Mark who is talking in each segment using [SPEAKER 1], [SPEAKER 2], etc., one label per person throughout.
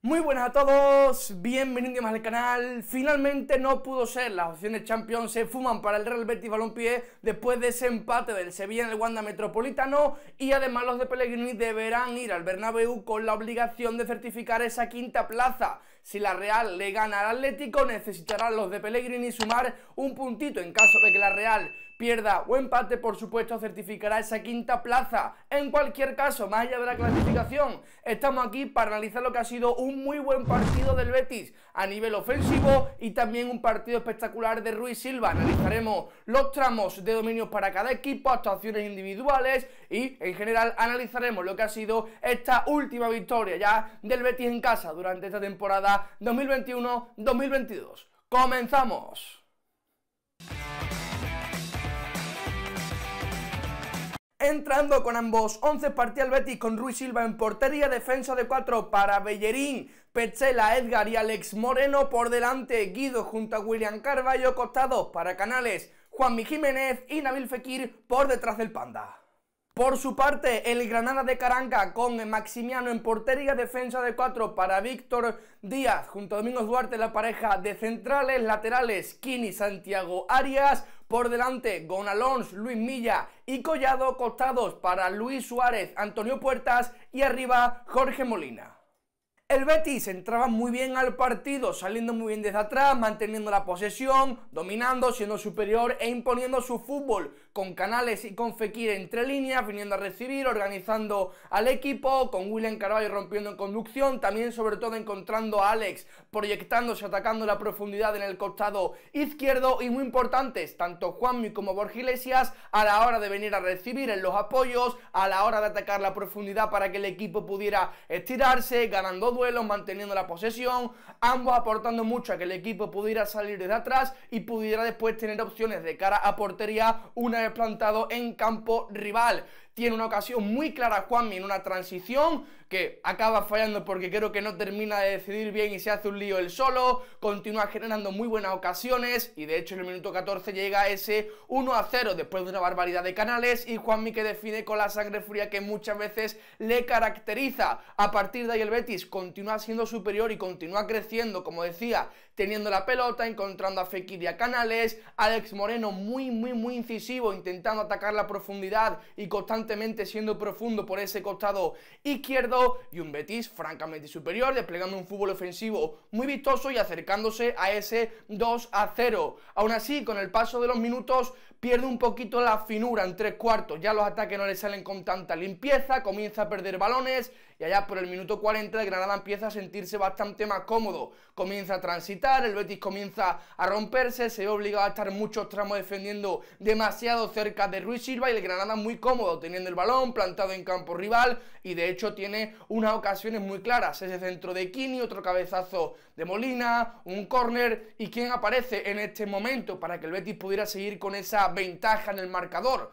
[SPEAKER 1] Muy buenas a todos, bienvenidos más al canal. Finalmente no pudo ser, las opciones Champions se fuman para el Real Betis Balompié después de ese empate del Sevilla en el Wanda Metropolitano y además los de Pellegrini deberán ir al Bernabéu con la obligación de certificar esa quinta plaza. Si la Real le gana al Atlético, necesitarán los de Pellegrini sumar un puntito. En caso de que la Real pierda o empate, por supuesto, certificará esa quinta plaza. En cualquier caso, más allá de la clasificación, estamos aquí para analizar lo que ha sido un muy buen partido del Betis a nivel ofensivo y también un partido espectacular de Ruiz Silva. Analizaremos los tramos de dominios para cada equipo, actuaciones individuales y, en general, analizaremos lo que ha sido esta última victoria ya del Betis en casa durante esta temporada 2021-2022. ¡Comenzamos! Entrando con ambos 11 partidos el Betis con Ruiz Silva en portería, defensa de 4 para Bellerín, Pechela, Edgar y Alex Moreno por delante, Guido junto a William Carballo, costados para Canales, Juanmi Jiménez y Nabil Fekir por detrás del Panda. Por su parte, el Granada de Caranca con Maximiano en portería, defensa de cuatro para Víctor Díaz, junto a Domingos Duarte, la pareja de centrales, laterales, Kini Santiago Arias, por delante Gonalons, Luis Milla y Collado, costados para Luis Suárez, Antonio Puertas y arriba Jorge Molina. El Betis entraba muy bien al partido, saliendo muy bien desde atrás, manteniendo la posesión, dominando, siendo superior e imponiendo su fútbol con Canales y con Fekir entre líneas, viniendo a recibir, organizando al equipo, con William Carvalho rompiendo en conducción, también sobre todo encontrando a Alex proyectándose, atacando la profundidad en el costado izquierdo y muy importantes, tanto Juanmi como Borja Iglesias a la hora de venir a recibir en los apoyos, a la hora de atacar la profundidad para que el equipo pudiera estirarse, ganando duelos, manteniendo la posesión, ambos aportando mucho a que el equipo pudiera salir de atrás y pudiera después tener opciones de cara a portería una plantado en campo rival tiene una ocasión muy clara Juanmi en una transición que acaba fallando porque creo que no termina de decidir bien y se hace un lío él solo, continúa generando muy buenas ocasiones y de hecho en el minuto 14 llega ese 1 a 0 después de una barbaridad de canales y Juanmi que define con la sangre fría que muchas veces le caracteriza. A partir de ahí el Betis continúa siendo superior y continúa creciendo, como decía, teniendo la pelota, encontrando a Fekir y a Canales, Alex Moreno muy muy muy incisivo intentando atacar la profundidad y constante siendo profundo por ese costado izquierdo y un Betis francamente superior, desplegando un fútbol ofensivo muy vistoso y acercándose a ese 2 a 0. Aún así, con el paso de los minutos, pierde un poquito la finura en tres cuartos, ya los ataques no le salen con tanta limpieza, comienza a perder balones y allá por el minuto 40 el Granada empieza a sentirse bastante más cómodo, comienza a transitar, el Betis comienza a romperse, se ve obligado a estar muchos tramos defendiendo demasiado cerca de Ruiz Silva y el Granada muy cómodo, teniendo el balón, plantado en campo rival y de hecho tiene unas ocasiones muy claras. Ese centro de Kini, otro cabezazo de Molina, un córner y quién aparece en este momento para que el Betis pudiera seguir con esa ventaja en el marcador.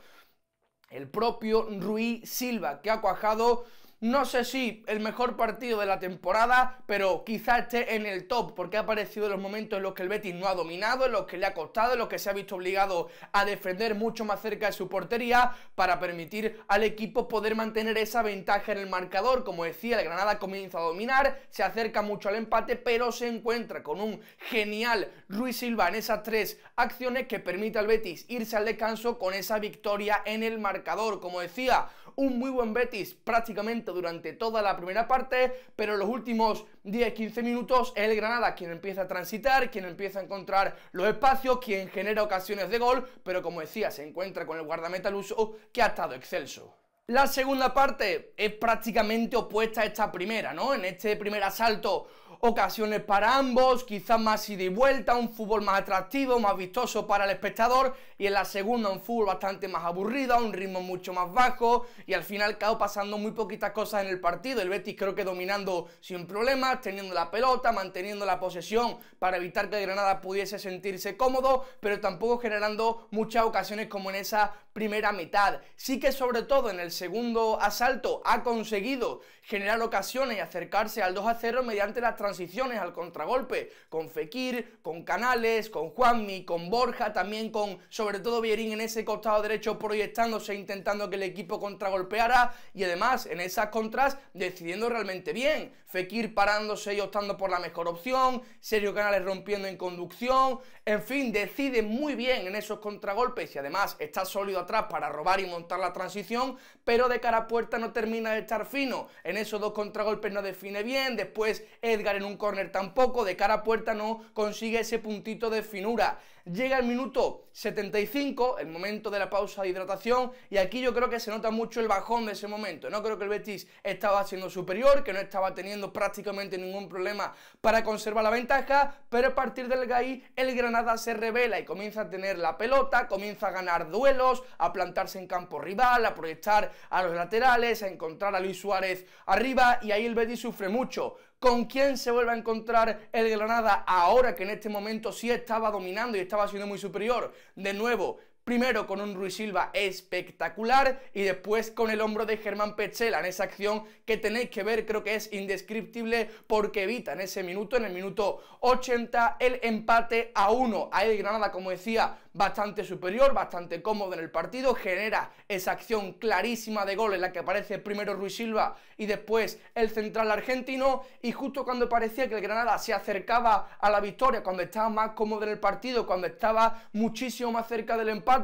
[SPEAKER 1] El propio Rui Silva, que ha cuajado no sé si el mejor partido de la temporada, pero quizá esté en el top, porque ha aparecido en los momentos en los que el Betis no ha dominado, en los que le ha costado, en los que se ha visto obligado a defender mucho más cerca de su portería, para permitir al equipo poder mantener esa ventaja en el marcador. Como decía, el Granada comienza a dominar, se acerca mucho al empate, pero se encuentra con un genial Ruiz Silva en esas tres acciones que permite al Betis irse al descanso con esa victoria en el marcador. Como decía, un muy buen Betis prácticamente durante toda la primera parte, pero en los últimos 10-15 minutos es el Granada quien empieza a transitar, quien empieza a encontrar los espacios, quien genera ocasiones de gol, pero como decía, se encuentra con el guardameta luso que ha estado excelso. La segunda parte es prácticamente opuesta a esta primera, ¿no? En este primer asalto ocasiones para ambos, quizás más ida y vuelta, un fútbol más atractivo, más vistoso para el espectador y en la segunda un fútbol bastante más aburrido, un ritmo mucho más bajo y al final cabo pasando muy poquitas cosas en el partido. El Betis creo que dominando sin problemas, teniendo la pelota, manteniendo la posesión para evitar que Granada pudiese sentirse cómodo, pero tampoco generando muchas ocasiones como en esa primera mitad. Sí que sobre todo en el segundo asalto ha conseguido generar ocasiones y acercarse al 2 a 0 mediante las transacciones transiciones al contragolpe, con Fekir, con Canales, con Juanmi, con Borja, también con sobre todo Vierín en ese costado derecho proyectándose, intentando que el equipo contragolpeara y además en esas contras decidiendo realmente bien. Fekir parándose y optando por la mejor opción, Sergio Canales rompiendo en conducción, en fin, decide muy bien en esos contragolpes y además está sólido atrás para robar y montar la transición, pero de cara a puerta no termina de estar fino. En esos dos contragolpes no define bien, después Edgar en un corner tampoco, de cara a puerta no consigue ese puntito de finura llega el minuto 75, el momento de la pausa de hidratación, y aquí yo creo que se nota mucho el bajón de ese momento. No creo que el Betis estaba siendo superior, que no estaba teniendo prácticamente ningún problema para conservar la ventaja, pero a partir del GAI el Granada se revela y comienza a tener la pelota, comienza a ganar duelos, a plantarse en campo rival, a proyectar a los laterales, a encontrar a Luis Suárez arriba, y ahí el Betis sufre mucho con quién se vuelve a encontrar el Granada ahora que en este momento sí estaba dominando y estaba estaba siendo muy superior. De nuevo, primero con un Ruiz Silva espectacular y después con el hombro de Germán Pechela. en esa acción que tenéis que ver, creo que es indescriptible porque evita en ese minuto, en el minuto 80, el empate a uno. Ahí el Granada, como decía, bastante superior, bastante cómodo en el partido, genera esa acción clarísima de gol en la que aparece primero Ruiz Silva y después el central argentino y justo cuando parecía que el Granada se acercaba a la victoria, cuando estaba más cómodo en el partido, cuando estaba muchísimo más cerca del empate,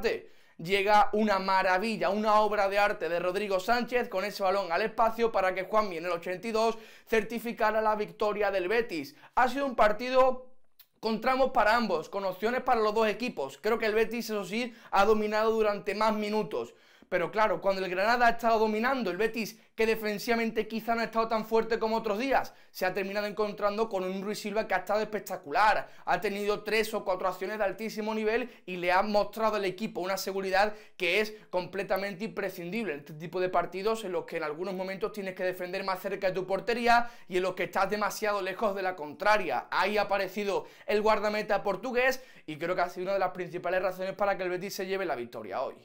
[SPEAKER 1] Llega una maravilla, una obra de arte de Rodrigo Sánchez con ese balón al espacio para que Juanmi en el 82 certificara la victoria del Betis. Ha sido un partido con tramos para ambos, con opciones para los dos equipos. Creo que el Betis, eso sí, ha dominado durante más minutos. Pero claro, cuando el Granada ha estado dominando, el Betis, que defensivamente quizá no ha estado tan fuerte como otros días, se ha terminado encontrando con un Ruiz Silva que ha estado espectacular. Ha tenido tres o cuatro acciones de altísimo nivel y le ha mostrado al equipo una seguridad que es completamente imprescindible. Este tipo de partidos en los que en algunos momentos tienes que defender más cerca de tu portería y en los que estás demasiado lejos de la contraria. Ahí ha aparecido el guardameta portugués y creo que ha sido una de las principales razones para que el Betis se lleve la victoria hoy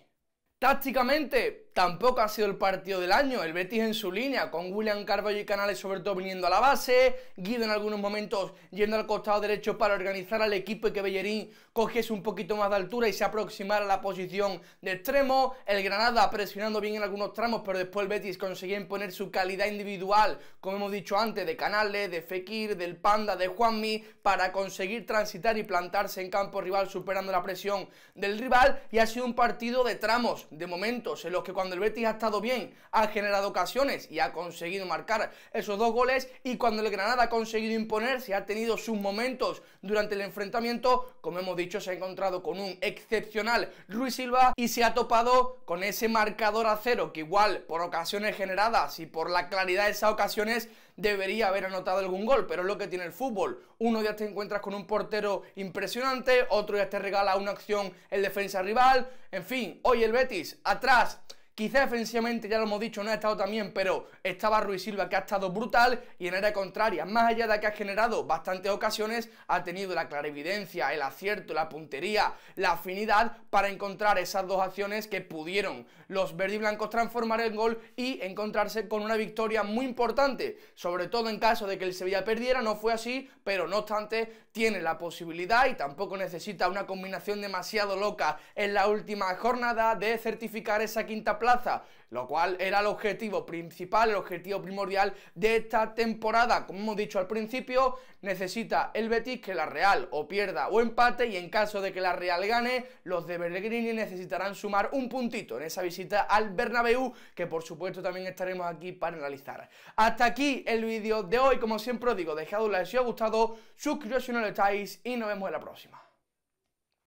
[SPEAKER 1] tácticamente tampoco ha sido el partido del año. El Betis en su línea, con William Carvalho y Canales sobre todo viniendo a la base, Guido en algunos momentos yendo al costado derecho para organizar al equipo y que Bellerín cogiese un poquito más de altura y se aproximara a la posición de extremo. El Granada presionando bien en algunos tramos, pero después el Betis conseguía imponer su calidad individual, como hemos dicho antes, de Canales, de Fekir, del Panda, de Juanmi, para conseguir transitar y plantarse en campo rival superando la presión del rival. Y ha sido un partido de tramos, de momentos en los que cuando cuando el Betis ha estado bien, ha generado ocasiones y ha conseguido marcar esos dos goles y cuando el Granada ha conseguido imponerse, ha tenido sus momentos durante el enfrentamiento, como hemos dicho, se ha encontrado con un excepcional Ruiz Silva y se ha topado con ese marcador a cero que igual por ocasiones generadas y por la claridad de esas ocasiones debería haber anotado algún gol, pero es lo que tiene el fútbol. Uno ya te encuentras con un portero impresionante, otro ya te regala una acción en defensa rival, en fin, hoy el Betis atrás Quizá defensivamente, ya lo hemos dicho, no ha estado tan bien, pero estaba Ruiz Silva que ha estado brutal y en área contraria, más allá de que ha generado bastantes ocasiones, ha tenido la clarividencia, el acierto, la puntería, la afinidad para encontrar esas dos acciones que pudieron los y blancos transformar el gol y encontrarse con una victoria muy importante, sobre todo en caso de que el Sevilla perdiera, no fue así, pero no obstante tiene la posibilidad y tampoco necesita una combinación demasiado loca en la última jornada de certificar esa quinta plaza plaza, lo cual era el objetivo principal, el objetivo primordial de esta temporada. Como hemos dicho al principio, necesita el Betis que la Real o pierda o empate y en caso de que la Real gane, los de Berlegrini necesitarán sumar un puntito en esa visita al Bernabéu, que por supuesto también estaremos aquí para analizar. Hasta aquí el vídeo de hoy, como siempre os digo, dejad un like si os ha gustado, suscribiros si no lo estáis y nos vemos en la próxima.